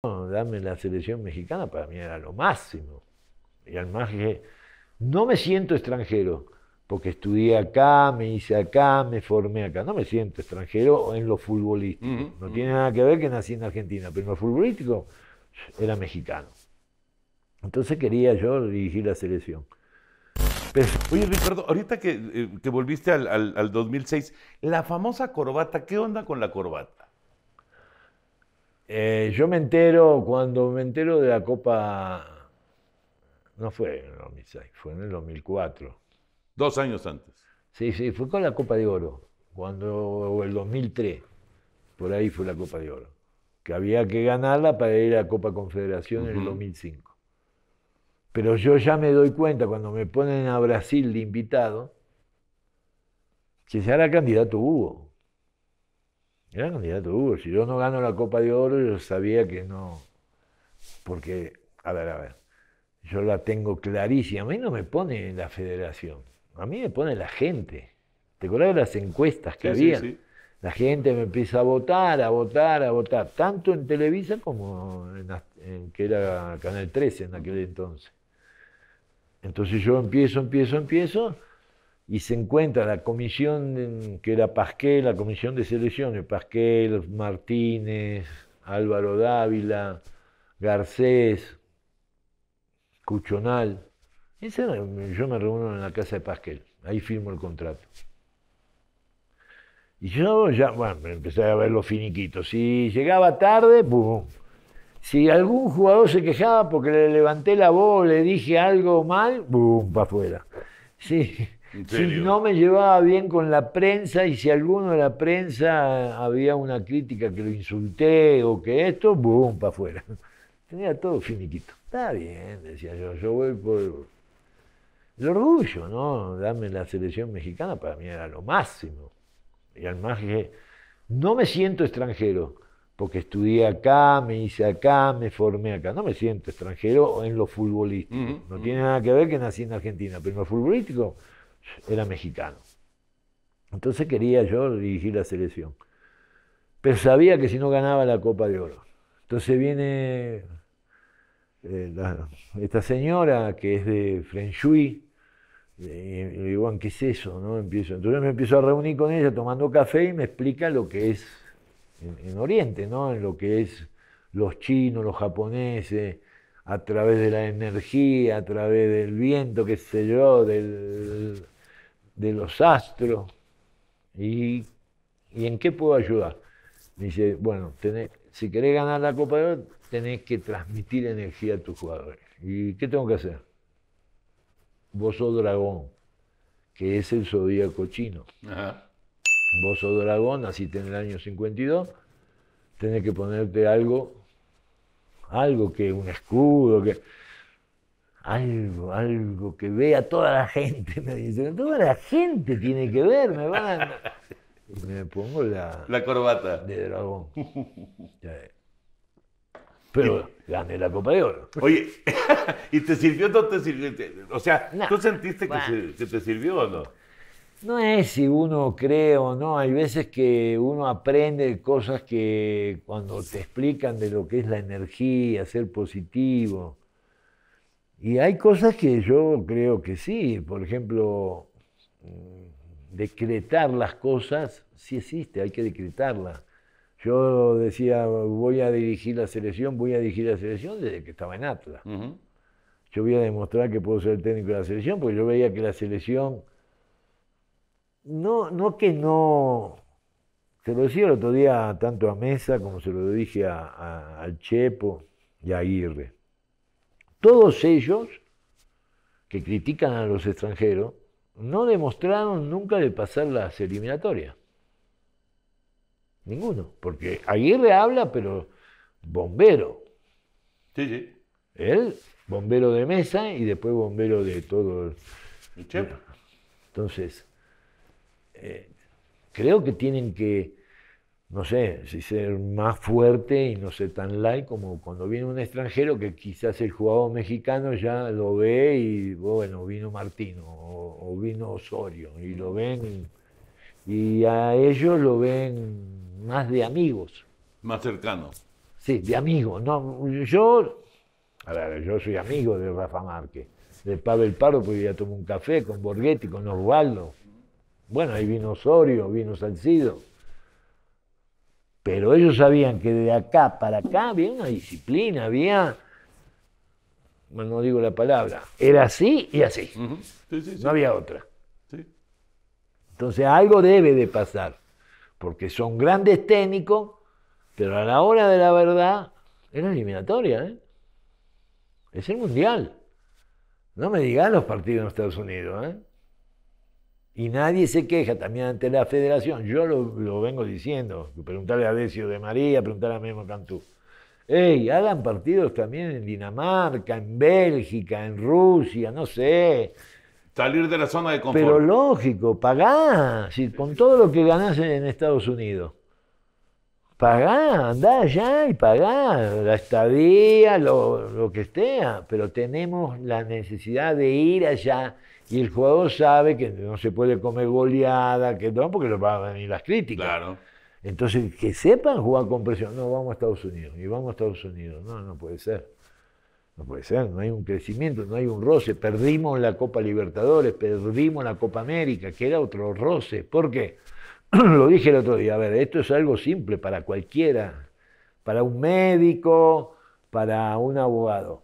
Dame la selección mexicana para mí era lo máximo. Y al más que no me siento extranjero, porque estudié acá, me hice acá, me formé acá. No me siento extranjero en lo futbolístico. No tiene nada que ver que nací en Argentina, pero en lo futbolístico era mexicano. Entonces quería yo dirigir la selección. Pero... Oye, Ricardo, ahorita que, eh, volviste al, al, 2006, la famosa corbata, ¿qué onda con la corbata? Eh, yo me entero, cuando me entero de la Copa, no fue en el 2006, fue en el 2004. Dos años antes. Sí, sí, fue con la Copa de Oro, cuando, o el 2003, por ahí fue la Copa de Oro, que había que ganarla para ir a la Copa Confederación en el 2005. Pero yo ya me doy cuenta cuando me ponen a Brasil de invitado, que será hará candidato Hugo. Era candidato Hugo. Si yo no gano la Copa de Oro, yo sabía que no. Porque, a ver, a ver, yo la tengo clarísima. A mí no me pone la federación, a mí me pone la gente. ¿Te acuerdas de las encuestas que había? La gente me empieza a votar, a votar, a votar, tanto en Televisa como en, que era Canal 13 en aquel entonces. Entonces yo empiezo, empiezo, empiezo y se encuentra la comisión que era Pasquel, la comisión de selecciones, Pasquel, Martínez, Álvaro Dávila, Garcés, Cuchonal. yo me reúno en la casa de Pasquel, ahí firmo el contrato. Y yo ya, bueno, empecé a ver los finiquitos. Si llegaba tarde, pum. Si algún jugador se quejaba porque le levanté la voz, le dije algo mal, pum, para afuera. Sí si no me llevaba bien con la prensa y si alguno de la prensa había una crítica que lo insulté o que esto, boom, para afuera. Tenía todo finiquito. Está bien, decía yo, yo voy por el orgullo, ¿no? Darme la selección mexicana para mí era lo máximo. Y más que no me siento extranjero, porque estudié acá, me hice acá, me formé acá. No me siento extranjero en lo futbolístico. no tiene nada que ver que nací en Argentina, pero en lo futbolístico era mexicano. Entonces quería yo dirigir la selección. Pero sabía que si no ganaba la Copa de Oro. Entonces viene eh, esta señora que es de Frenchui, eh, y le digo, ¿qué es eso? ¿no? Empiezo, entonces me empiezo a reunir con ella tomando café y me explica lo que es en, Oriente, ¿no? en lo que es los chinos, los japoneses, a través de la energía, a través del viento, qué sé yo, del de los astros. ¿Y, en qué puedo ayudar? dice, bueno, si querés ganar la Copa de Oro, tenés que transmitir energía a tus jugadores. ¿Y qué tengo que hacer? Vos sos dragón, que es el zodíaco chino. Vos sos dragón, naciste en el año 52, tenés que ponerte algo, algo que un escudo, que algo, algo que vea toda la gente, me dice, toda la gente tiene que ver, me van me pongo la... corbata. De dragón. Pero gané la Copa de Oro. Oye, ¿y te sirvió o no te sirvió? O sea, ¿tú sentiste que, se, te sirvió o no? No es si uno cree o no, hay veces que uno aprende cosas que cuando te explican de lo que es la energía, ser positivo, y hay cosas que yo creo que sí, por ejemplo, mm, decretar las cosas, sí existe, hay que decretarlas. Yo decía, voy a dirigir la selección, voy a dirigir la selección desde que estaba en Atlas. Yo voy a demostrar que puedo ser el técnico de la selección, porque yo veía que la selección, no, no que no, se lo decía el otro día tanto a Mesa como se lo dije a, al Chepo y a Aguirre todos ellos que critican a los extranjeros no demostraron nunca de pasar las eliminatorias. Ninguno, porque Aguirre habla, pero bombero. Sí, sí. Él, bombero de mesa y después bombero de todo. El... Entonces, eh, creo que tienen que no sé, si ser más fuerte y no ser tan light como cuando viene un extranjero que quizás el jugador mexicano ya lo ve y, bueno, vino Martino o, vino Osorio y lo ven y, a ellos lo ven más de amigos. Más cercanos. Sí, de amigos. No, yo, yo soy amigo de Rafa Márquez, de el Pardo, porque ya tomo un café con Borghetti, con Osvaldo. Bueno, ahí vino Osorio, vino Salcido pero ellos sabían que de acá para acá había una disciplina, había. no digo la palabra. Era así y así. No había otra. Entonces algo debe de pasar. Porque son grandes técnicos, pero a la hora de la verdad es eliminatoria. ¿eh? Es el mundial. No me digan los partidos en Estados Unidos. ¿eh? Y nadie se queja también ante la federación. Yo lo, vengo diciendo. Preguntarle a Decio de María, preguntarle a Memo Cantú. Ey, hagan partidos también en Dinamarca, en Bélgica, en Rusia, no sé. Salir de la zona de confort. Pero lógico, pagá. con todo lo que ganás en Estados Unidos pagá, andá allá y pagá la estadía, lo, que sea, pero tenemos la necesidad de ir allá y el jugador sabe que no se puede comer goleada, que no, porque le van a venir las críticas. Claro. Entonces, que sepan jugar con presión. No, vamos a Estados Unidos, y vamos a Estados Unidos. No, no puede ser. No puede ser, no hay un crecimiento, no hay un roce. Perdimos la Copa Libertadores, perdimos la Copa América, que era otro roce. ¿Por qué? lo dije el otro día, a ver, esto es algo simple para cualquiera, para un médico, para un abogado.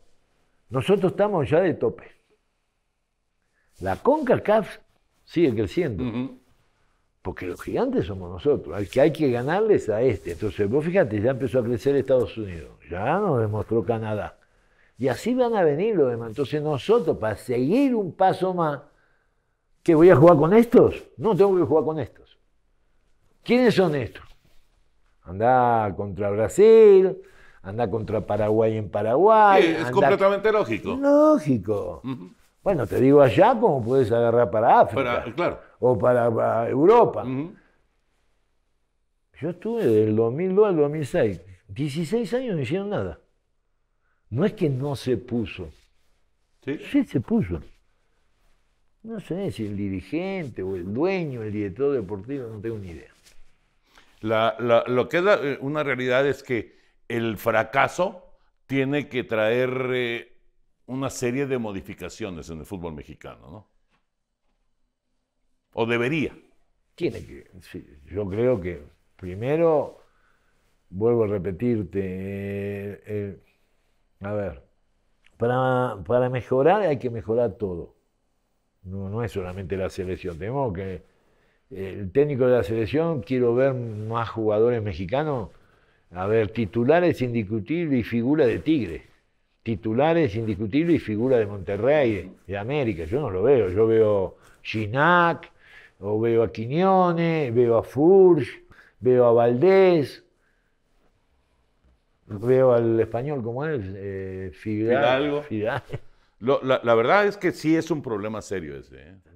Nosotros estamos ya de tope. La CONCACAF sigue creciendo, porque los gigantes somos nosotros, al que hay que ganarles a este. Entonces, vos fíjate, ya empezó a crecer Estados Unidos, ya nos demostró Canadá. Y así van a venir los demás. Entonces nosotros, para seguir un paso más, que voy a jugar con estos? No tengo que jugar con estos. ¿Quiénes son estos? Andá contra Brasil, anda contra Paraguay en Paraguay. es completamente lógico. Lógico. Bueno, te digo allá como puedes agarrar para África. O para, Europa. Yo estuve del 2002 al 2006. 16 años no hicieron nada. No es que no se puso. Sí, sí se puso. No sé si el dirigente o el dueño, el director deportivo, no tengo ni idea lo que es eh, una realidad es que el fracaso tiene que traer eh, una serie de modificaciones en el fútbol mexicano, ¿no? O debería. Tiene que, sí, yo creo que primero, vuelvo a repetirte, eh, a ver, para, mejorar hay que mejorar todo. No, no es solamente la selección, tenemos que el técnico de la selección, quiero ver más jugadores mexicanos. A ver, titulares indiscutibles y figura de Tigre. Titulares indiscutibles y figura de Monterrey, de América. Yo no lo veo. Yo veo Ginac, o veo a Quiñones, veo a Furch, veo a Valdés. Veo al español como es, eh, Fidalgo. la, verdad es que sí es un problema serio ese. ¿eh?